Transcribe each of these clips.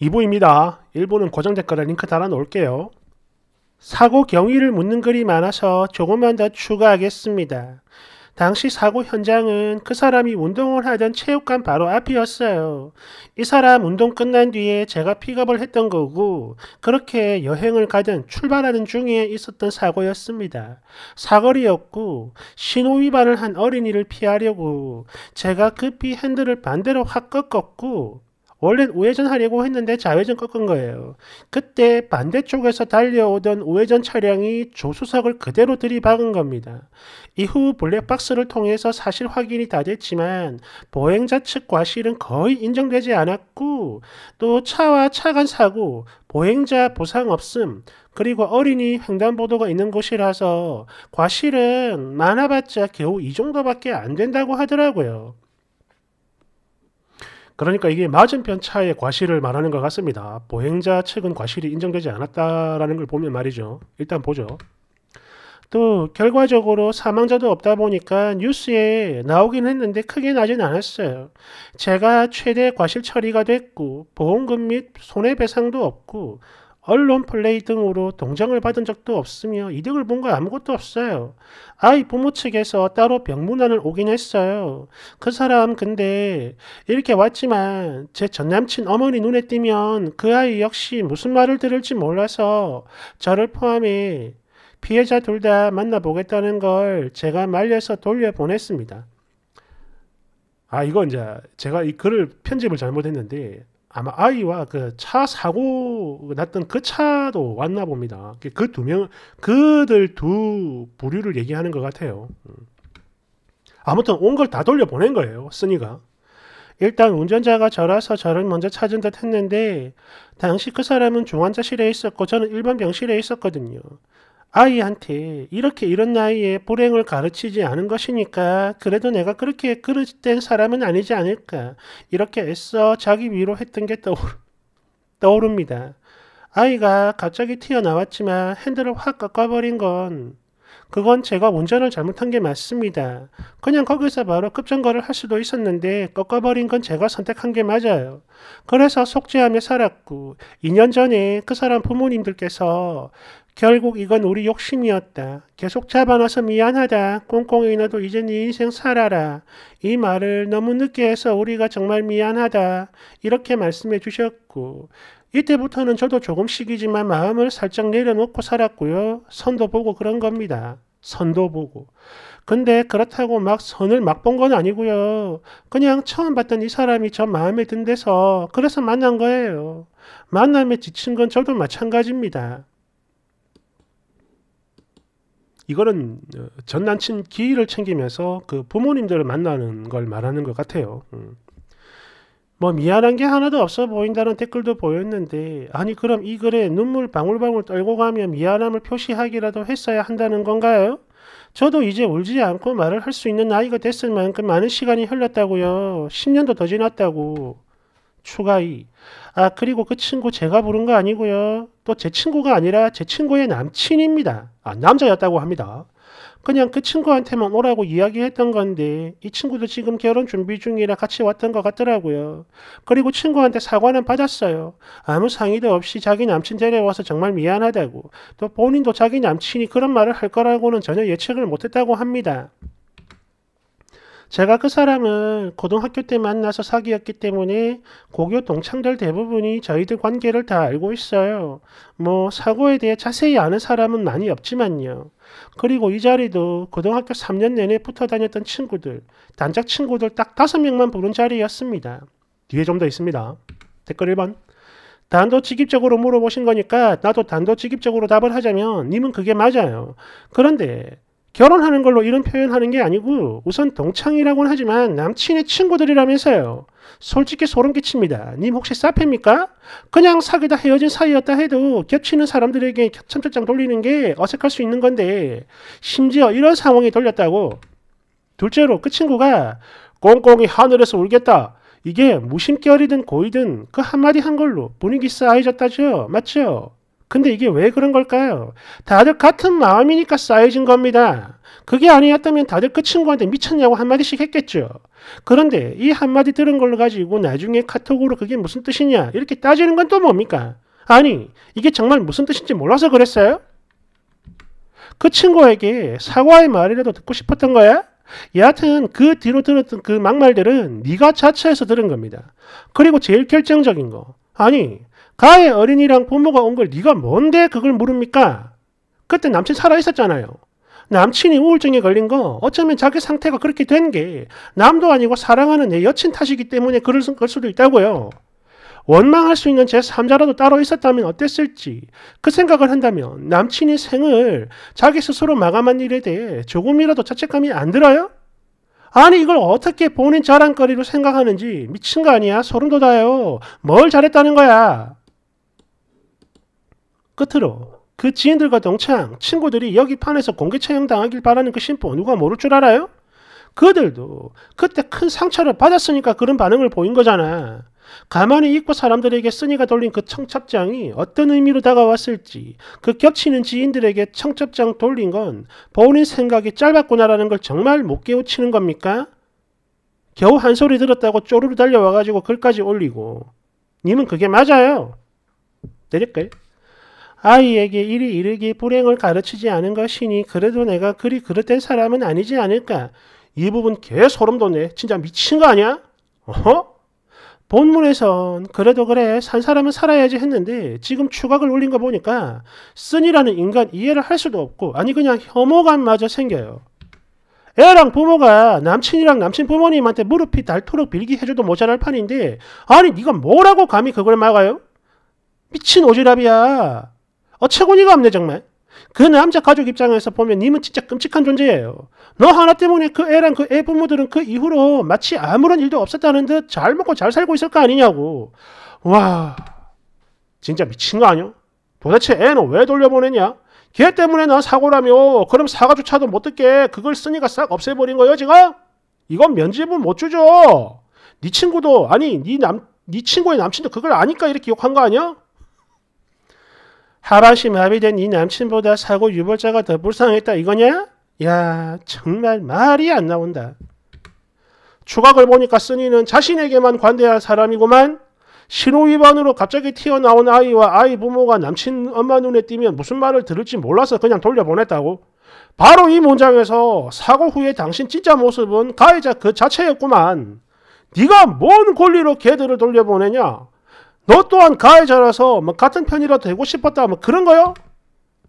2부입니다. 일본은 고정 댓글에 링크 달아놓을게요. 사고 경위를 묻는 글이 많아서 조금만 더 추가하겠습니다. 당시 사고 현장은 그 사람이 운동을 하던 체육관 바로 앞이었어요. 이 사람 운동 끝난 뒤에 제가 픽업을 했던 거고, 그렇게 여행을 가든 출발하는 중에 있었던 사고였습니다. 사거리였고, 신호위반을 한 어린이를 피하려고 제가 급히 핸들을 반대로 확 꺾었고, 원래 우회전 하려고 했는데 좌회전 꺾은 거예요. 그때 반대쪽에서 달려오던 우회전 차량이 조수석을 그대로 들이박은 겁니다. 이후 블랙박스를 통해서 사실 확인이 다 됐지만 보행자 측 과실은 거의 인정되지 않았고 또 차와 차간 사고, 보행자 보상 없음, 그리고 어린이 횡단보도가 있는 곳이라서 과실은 많아봤자 겨우 이 정도밖에 안 된다고 하더라고요. 그러니까 이게 맞은편 차의 과실을 말하는 것 같습니다. 보행자 측은 과실이 인정되지 않았다라는 걸 보면 말이죠. 일단 보죠. 또 결과적으로 사망자도 없다 보니까 뉴스에 나오긴 했는데 크게 나진 않았어요. 제가 최대 과실 처리가 됐고 보험금 및 손해배상도 없고 언론 플레이 등으로 동정을 받은 적도 없으며 이득을 본 거 아무것도 없어요. 아이 부모 측에서 따로 병문안을 오긴 했어요. 그 사람 근데 이렇게 왔지만 제 전남친 어머니 눈에 띄면 그 아이 역시 무슨 말을 들을지 몰라서 저를 포함해 피해자 둘 다 만나보겠다는 걸 제가 말려서 돌려보냈습니다. 아 이거 이제 제가 이 글을 편집을 잘못했는데 아마 아이와 그 차 사고 났던 그 차도 왔나 봅니다. 그두 그 명, 그들 두 부류를 얘기하는 것 같아요. 음. 아무튼 온 걸 다 돌려보낸 거예요. 쓰니가. 일단 운전자가 저라서 저를 먼저 찾은 듯 했는데 당시 그 사람은 중환자실에 있었고 저는 일반 병실에 있었거든요. 아이한테 이렇게 이런 나이에 불행을 가르치지 않은 것이니까 그래도 내가 그렇게 그릇된 사람은 아니지 않을까 이렇게 애써 자기 위로했던 게 떠오르, 떠오릅니다. 아이가 갑자기 튀어나왔지만 핸들을 확 꺾어버린 건 그건 제가 운전을 잘못한 게 맞습니다. 그냥 거기서 바로 급정거를 할 수도 있었는데 꺾어버린 건 제가 선택한 게 맞아요. 그래서 속죄하며 살았고 2년 전에 그 사람 부모님들께서 결국 이건 우리 욕심이었다. 계속 잡아놔서 미안하다. 꽁꽁이 너도 이제 네 인생 살아라. 이 말을 너무 늦게 해서 우리가 정말 미안하다. 이렇게 말씀해 주셨고 이때부터는 저도 조금씩이지만 마음을 살짝 내려놓고 살았고요. 선도 보고 그런 겁니다. 선도 보고. 근데 그렇다고 막 선을 막 본 건 아니고요. 그냥 처음 봤던 이 사람이 저 마음에 든 데서 그래서 만난 거예요. 만남에 지친 건 저도 마찬가지입니다. 이거는 어, 전 남친 기일을 챙기면서 그 부모님들을 만나는 걸 말하는 것 같아요. 음. 뭐 미안한 게 하나도 없어 보인다는 댓글도 보였는데 아니 그럼 이 글에 눈물 방울방울 떨고 가며 미안함을 표시하기라도 했어야 한다는 건가요? 저도 이제 울지 않고 말을 할 수 있는 나이가 됐을 만큼 많은 시간이 흘렀다고요. 10년도 더 지났다고. 추가이. 아, 그리고 그 친구 제가 부른 거 아니고요. 또 제 친구가 아니라 제 친구의 남친입니다. 아, 남자였다고 합니다. 그냥 그 친구한테만 오라고 이야기했던 건데 이 친구도 지금 결혼 준비 중이라 같이 왔던 것 같더라고요. 그리고 친구한테 사과는 받았어요. 아무 상의도 없이 자기 남친 데려와서 정말 미안하다고 또 본인도 자기 남친이 그런 말을 할 거라고는 전혀 예측을 못했다고 합니다. 제가 그 사람을 고등학교 때 만나서 사귀었기 때문에 고교 동창들 대부분이 저희들 관계를 다 알고 있어요. 뭐 사고에 대해 자세히 아는 사람은 많이 없지만요. 그리고 이 자리도 고등학교 3년 내내 붙어 다녔던 친구들, 단짝 친구들 딱 5명만 부른 자리였습니다. 뒤에 좀 더 있습니다. 댓글 1번. 단도직입적으로 물어보신 거니까 나도 단도직입적으로 답을 하자면 님은 그게 맞아요. 그런데 결혼하는 걸로 이런 표현하는 게 아니고 우선 동창이라고는 하지만 남친의 친구들이라면서요. 솔직히 소름 끼칩니다. 님 혹시 사페입니까? 그냥 사귀다 헤어진 사이였다 해도 겹치는 사람들에게 참철장 돌리는 게 어색할 수 있는 건데 심지어 이런 상황이 돌렸다고. 둘째로 그 친구가 꽁꽁이 하늘에서 울겠다. 이게 무심결이든 고이든그 한마디 한 걸로 분위기 쌓여졌다죠. 맞죠? 근데 이게 왜 그런 걸까요? 다들 같은 마음이니까 쌓여진 겁니다. 그게 아니었다면 다들 그 친구한테 미쳤냐고 한마디씩 했겠죠. 그런데 이 한마디 들은 걸로 가지고 나중에 카톡으로 그게 무슨 뜻이냐 이렇게 따지는 건 또 뭡니까? 아니 이게 정말 무슨 뜻인지 몰라서 그랬어요? 그 친구에게 사과의 말이라도 듣고 싶었던 거야? 여하튼 그 뒤로 들었던 그 막말들은 네가 자처해서 들은 겁니다. 그리고 제일 결정적인 거 아니 가해 어린이랑 부모가 온 걸 네가 뭔데 그걸 모릅니까? 그때 남친 살아 있었잖아요. 남친이 우울증에 걸린 거 어쩌면 자기 상태가 그렇게 된 게 남도 아니고 사랑하는 내 여친 탓이기 때문에 그럴 수도 있다고요. 원망할 수 있는 제3자라도 따로 있었다면 어땠을지 그 생각을 한다면 남친이 생을 자기 스스로 마감한 일에 대해 조금이라도 자책감이 안 들어요? 아니 이걸 어떻게 본인 자랑거리로 생각하는지 미친 거 아니야 소름 돋아요 뭘 잘했다는 거야 끝으로 그 지인들과 동창, 친구들이 여기 판에서 공개 처형당하길 바라는 그 심보 누가 모를 줄 알아요? 그들도 그때 큰 상처를 받았으니까 그런 반응을 보인 거잖아. 가만히 있고 사람들에게 쓰니가 돌린 그 청첩장이 어떤 의미로 다가왔을지 그 겹치는 지인들에게 청첩장 돌린 건 본인 생각이 짧았구나라는 걸 정말 못 깨우치는 겁니까? 겨우 한 소리 들었다고 쪼르르 달려와가지고 글까지 올리고 님은 그게 맞아요. 내릴까요? 아이에게 이리 이르기 불행을 가르치지 않은 것이니 그래도 내가 그리 그릇된 사람은 아니지 않을까. 이 부분 개 소름 돋네. 진짜 미친 거 아니야? 어허? 본문에선 그래도 그래 산 사람은 살아야지 했는데 지금 추각을 올린 거 보니까 쓴이라는 인간 이해를 할 수도 없고 아니 그냥 혐오감마저 생겨요. 애랑 부모가 남친이랑 남친 부모님한테 무릎이 닳도록 빌기해줘도 모자랄 판인데 아니 네가 뭐라고 감히 그걸 막아요? 미친 오지랖이야. 어처구니가 없네 정말. 그 남자 가족 입장에서 보면 님은 진짜 끔찍한 존재예요. 너 하나 때문에 그 애랑 그 애 부모들은 그 이후로 마치 아무런 일도 없었다는 듯 잘 먹고 잘 살고 있을 거 아니냐고. 와, 진짜 미친 거 아니야? 도대체 애는 왜 돌려보내냐? 걔 때문에 나 사고라며 그럼 사과조차도 못 듣게 그걸 쓰니까 싹 없애버린 거예요 지금? 이건 면제분 못 주죠. 네 친구도 아니 네남네 네 친구의 남친도 그걸 아니까 이렇게 욕한 거 아니야? 하바시마비 된이 남친보다 사고 유발자가 더 불쌍했다 이거냐? 야 정말 말이 안 나온다. 조각을 보니까 쓰니는 자신에게만 관대한 사람이고만 신호위반으로 갑자기 튀어나온 아이와 아이 부모가 남친 엄마 눈에 띄면 무슨 말을 들을지 몰라서 그냥 돌려보냈다고. 바로 이 문장에서 사고 후에 당신 진짜 모습은 가해자 그 자체였구만. 네가 뭔 권리로 걔들을 돌려보내냐? 너 또한 가해자라서 뭐 같은 편이라도 되고 싶었다 뭐 그런 거요?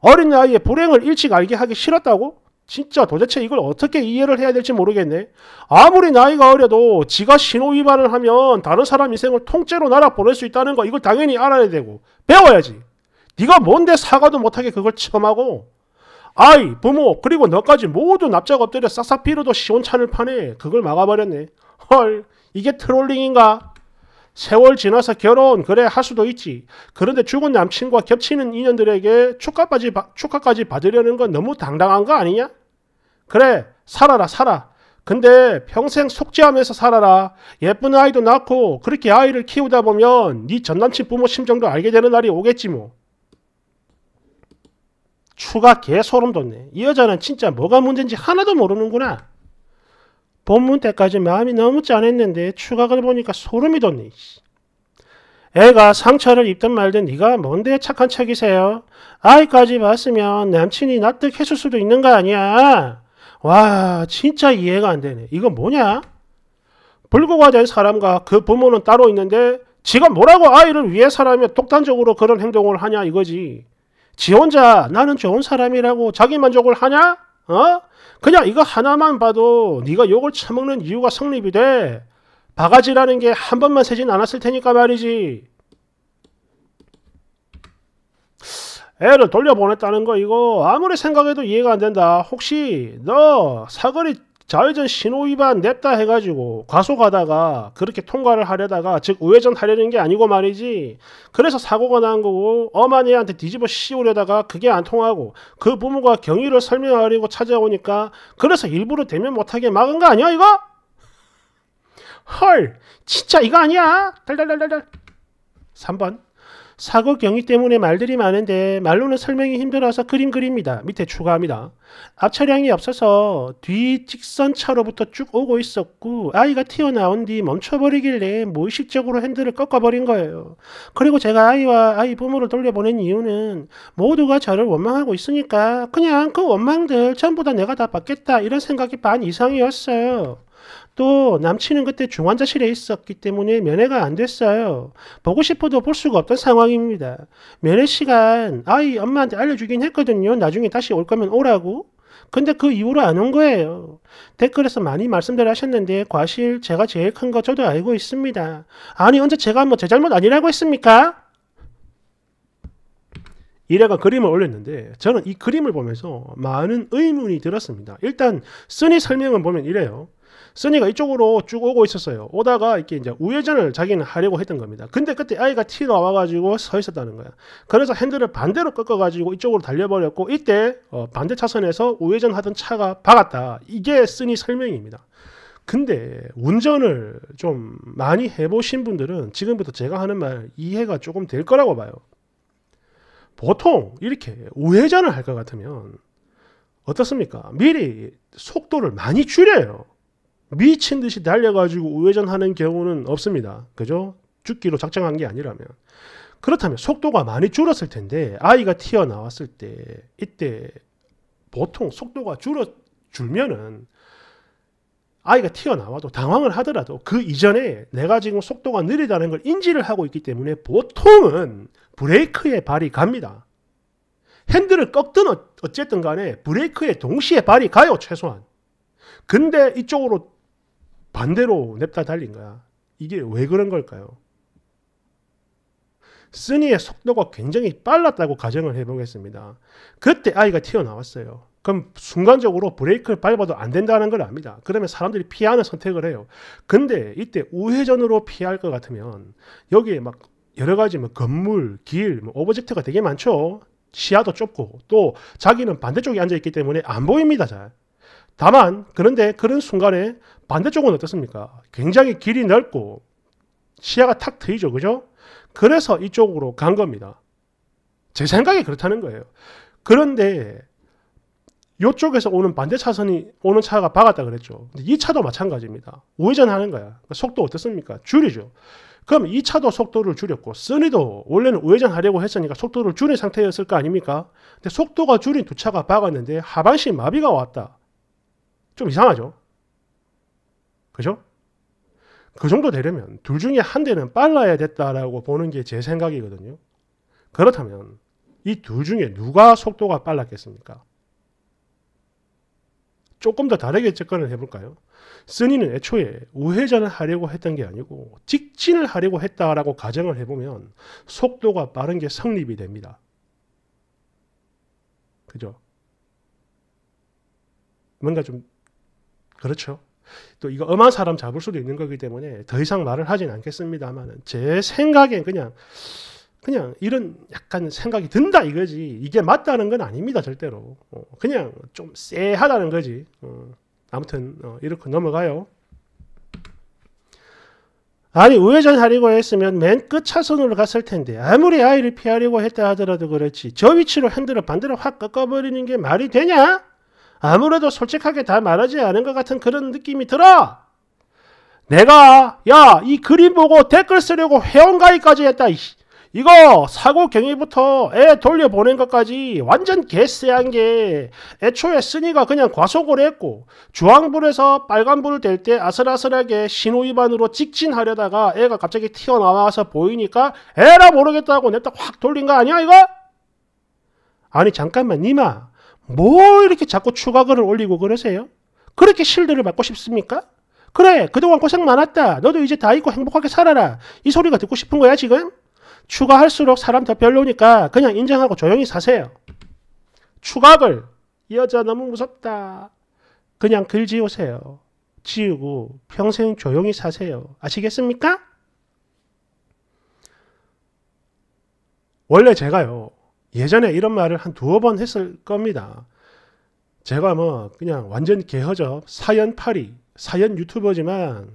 어린 나이에 불행을 일찍 알게 하기 싫었다고? 진짜 도대체 이걸 어떻게 이해를 해야 될지 모르겠네. 아무리 나이가 어려도 지가 신호 위반을 하면 다른 사람 인생을 통째로 날아 보낼 수 있다는 거 이걸 당연히 알아야 되고 배워야지. 네가 뭔데 사과도 못하게 그걸 체험하고 아이, 부모, 그리고 너까지 모두 납작 엎드려 싹싹 빌어도 시원찮을 판에 그걸 막아버렸네. 헐, 이게 트롤링인가? 세월 지나서 결혼 그래 할 수도 있지. 그런데 죽은 남친과 겹치는 인연들에게 축하까지 축하까지 받으려는 건 너무 당당한 거 아니냐? 그래 살아라 살아. 근데 평생 속죄하면서 살아라. 예쁜 아이도 낳고 그렇게 아이를 키우다 보면 네 전남친 부모 심정도 알게 되는 날이 오겠지 뭐. 추가 개 소름 돋네. 이 여자는 진짜 뭐가 문제인지 하나도 모르는구나. 본문 때까지 마음이 너무 짠했는데 추각을 보니까 소름이 돋네. 애가 상처를 입든 말든 네가 뭔데 착한 척이세요? 아이까지 봤으면 남친이 납득했을 수도 있는 거 아니야? 와 진짜 이해가 안 되네. 이건 뭐냐? 불구가 된 사람과 그 부모는 따로 있는데 지가 뭐라고 아이를 위해 사람이 독단적으로 그런 행동을 하냐 이거지. 지 혼자 나는 좋은 사람이라고 자기 만족을 하냐? 어? 그냥 이거 하나만 봐도 네가 욕을 처먹는 이유가 성립이 돼. 바가지라는 게 한 번만 세진 않았을 테니까 말이지. 애를 돌려보냈다는 거 이거 아무리 생각해도 이해가 안 된다. 혹시 너 사거리 좌회전 신호 위반 냈다 해가지고 과속하다가 그렇게 통과를 하려다가 즉 우회전 하려는 게 아니고 말이지 그래서 사고가 난 거고 어머니한테 뒤집어 씌우려다가 그게 안 통하고 그 부모가 경위를 설명하려고 찾아오니까 그래서 일부러 대면 못하게 막은 거 아니야 이거? 헐 진짜 이거 아니야 달달달달달 3번 사고 경위 때문에 말들이 많은데 말로는 설명이 힘들어서 그림 그립니다. 밑에 추가합니다. 앞 차량이 없어서 뒤 직선 차로부터 쭉 오고 있었고 아이가 튀어나온 뒤 멈춰버리길래 무의식적으로 핸들을 꺾어버린 거예요. 그리고 제가 아이와 아이 부모를 돌려보낸 이유는 모두가 저를 원망하고 있으니까 그냥 그 원망들 전부 다 내가 다 받겠다 이런 생각이 반 이상이었어요. 또 남친은 그때 중환자실에 있었기 때문에 면회가 안 됐어요. 보고 싶어도 볼 수가 없던 상황입니다. 면회 시간 아이 엄마한테 알려주긴 했거든요. 나중에 다시 올 거면 오라고. 근데 그 이후로 안 온 거예요. 댓글에서 많이 말씀들 하셨는데 과실 제가 제일 큰 거 저도 알고 있습니다. 아니 언제 제가 뭐 제 잘못 아니라고 했습니까? 이래가 그림을 올렸는데 저는 이 그림을 보면서 많은 의문이 들었습니다. 일단 쓰니 설명을 보면 이래요. 써니가 이쪽으로 쭉 오고 있었어요. 오다가 이렇게 이제 우회전을 자기는 하려고 했던 겁니다. 근데 그때 아이가 티어나와가지고서 있었다는 거야. 그래서 핸들을 반대로 꺾어가지고 이쪽으로 달려버렸고 이때 어 반대 차선에서 우회전하던 차가 박았다. 이게 쓰니 설명입니다. 근데 운전을 좀 많이 해보신 분들은 지금부터 제가 하는 말 이해가 조금 될 거라고 봐요. 보통 이렇게 우회전을 할 것 같으면 어떻습니까? 미리 속도를 많이 줄여요. 미친 듯이 달려가지고 우회전하는 경우는 없습니다. 그죠? 죽기로 작정한 게 아니라면. 그렇다면 속도가 많이 줄었을 텐데 아이가 튀어나왔을 때 이때 보통 속도가 줄어 줄면은 아이가 튀어나와도 당황을 하더라도 그 이전에 내가 지금 속도가 느리다는 걸 인지를 하고 있기 때문에 보통은 브레이크에 발이 갑니다. 핸들을 꺾든 어, 어쨌든 간에 브레이크에 동시에 발이 가요, 최소한. 근데 이쪽으로 반대로 냅다 달린 거야. 이게 왜 그런 걸까요? 쓰니의 속도가 굉장히 빨랐다고 가정을 해보겠습니다. 그때 아이가 튀어나왔어요. 그럼 순간적으로 브레이크를 밟아도 안 된다는 걸 압니다. 그러면 사람들이 피하는 선택을 해요. 근데 이때 우회전으로 피할 것 같으면 여기에 막 여러 가지 뭐 건물, 길, 뭐 오브젝트가 되게 많죠. 시야도 좁고 또 자기는 반대쪽에 앉아 있기 때문에 안 보입니다. 잘. 다만 그런데 그런 순간에 반대쪽은 어떻습니까? 굉장히 길이 넓고 시야가 탁 트이죠. 그죠? 그래서 이쪽으로 간 겁니다. 제생각에 그렇다는 거예요. 그런데 이쪽에서 오는 반대 차선이 오는 차가 박았다 그랬죠. 이 차도 마찬가지입니다. 우회전하는 거야. 그러니까 속도 어떻습니까? 줄이죠. 그럼 이 차도 속도를 줄였고 쓰니도 원래는 우회전하려고 했으니까 속도를 줄인 상태였을 거 아닙니까? 근데 속도가 줄인 두 차가 박았는데 하반신 마비가 왔다. 좀 이상하죠. 그죠? 그 정도 되려면 둘 중에 한 대는 빨라야 됐다라고 보는 게 제 생각이거든요. 그렇다면 이 둘 중에 누가 속도가 빨랐겠습니까? 조금 더 다르게 접근을 해볼까요? 쓰니는 애초에 우회전을 하려고 했던 게 아니고 직진을 하려고 했다라고 가정을 해보면 속도가 빠른 게 성립이 됩니다. 그죠? 뭔가 좀 그렇죠. 또 이거 엄한 사람 잡을 수도 있는 거기 때문에 더 이상 말을 하진 않겠습니다만 제 생각엔 그냥 그냥 이런 약간 생각이 든다 이거지 이게 맞다는 건 아닙니다 절대로 어, 그냥 좀 쎄하다는 거지 어, 아무튼 어, 이렇게 넘어가요 아니 우회전 하려고 했으면 맨 끝 차선으로 갔을 텐데 아무리 아이를 피하려고 했다 하더라도 그렇지 저 위치로 핸들을 반대로 확 꺾어버리는 게 말이 되냐? 아무래도 솔직하게 다 말하지 않은 것 같은 그런 느낌이 들어. 내가 야 이 그림 보고 댓글 쓰려고 회원가입까지 했다. 이거 사고 경위부터 애 돌려보낸 것까지 완전 개쎄한 게 애초에 쓰니가 그냥 과속을 했고 주황불에서 빨간불될 때 아슬아슬하게 신호위반으로 직진하려다가 애가 갑자기 튀어나와서 보이니까 애라 모르겠다고 냅다 확 돌린 거 아니야 이거? 아니 잠깐만 니마 뭐 이렇게 자꾸 추가글을 올리고 그러세요? 그렇게 실드를 맞고 싶습니까? 그래, 그동안 고생 많았다. 너도 이제 다 잊고 행복하게 살아라. 이 소리가 듣고 싶은 거야, 지금? 추가할수록 사람 더 별로니까 그냥 인정하고 조용히 사세요. 추가글. 여자 너무 무섭다. 그냥 글 지우세요. 지우고 평생 조용히 사세요. 아시겠습니까? 원래 제가요. 예전에 이런 말을 한 두어 번 했을 겁니다. 제가 뭐 그냥 완전 개허접 사연팔이 사연 유튜버지만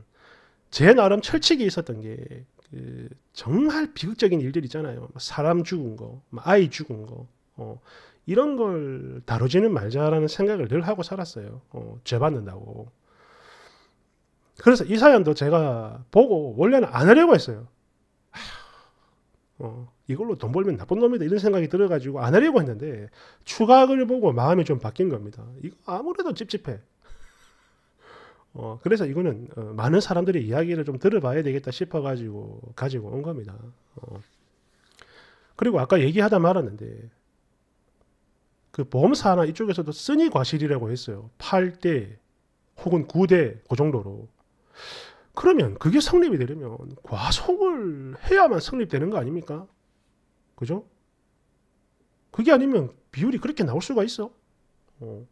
제 나름 철칙이 있었던 게 그 정말 비극적인 일들 있잖아요. 뭐 사람 죽은 거, 뭐 아이 죽은 거, 어, 이런 걸 다루지는 말자라는 생각을 늘 하고 살았어요. 어, 죄 받는다고. 그래서 이 사연도 제가 보고 원래는 안 하려고 했어요. 어, 이걸로 돈 벌면 나쁜 놈이다 이런 생각이 들어가지고 안 하려고 했는데 추각을 보고 마음이 좀 바뀐 겁니다. 이거 아무래도 찝찝해. 어, 그래서 이거는 어, 많은 사람들의 이야기를 좀 들어봐야 되겠다 싶어가지고 가지고 온 겁니다. 어. 그리고 아까 얘기하다 말았는데 그 보험사나 이쪽에서도 쓰니 과실이라고 했어요. 8대 혹은 9대 그 정도로. 그러면 그게 성립이 되려면 과속을 해야만 성립되는 거 아닙니까? 그죠? 그게 아니면 비율이 그렇게 나올 수가 있어. 어.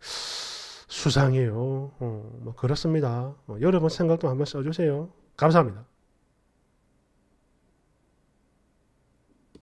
수상해요. 어, 뭐 그렇습니다. 어, 여러분 생각도 한번 써주세요. 감사합니다.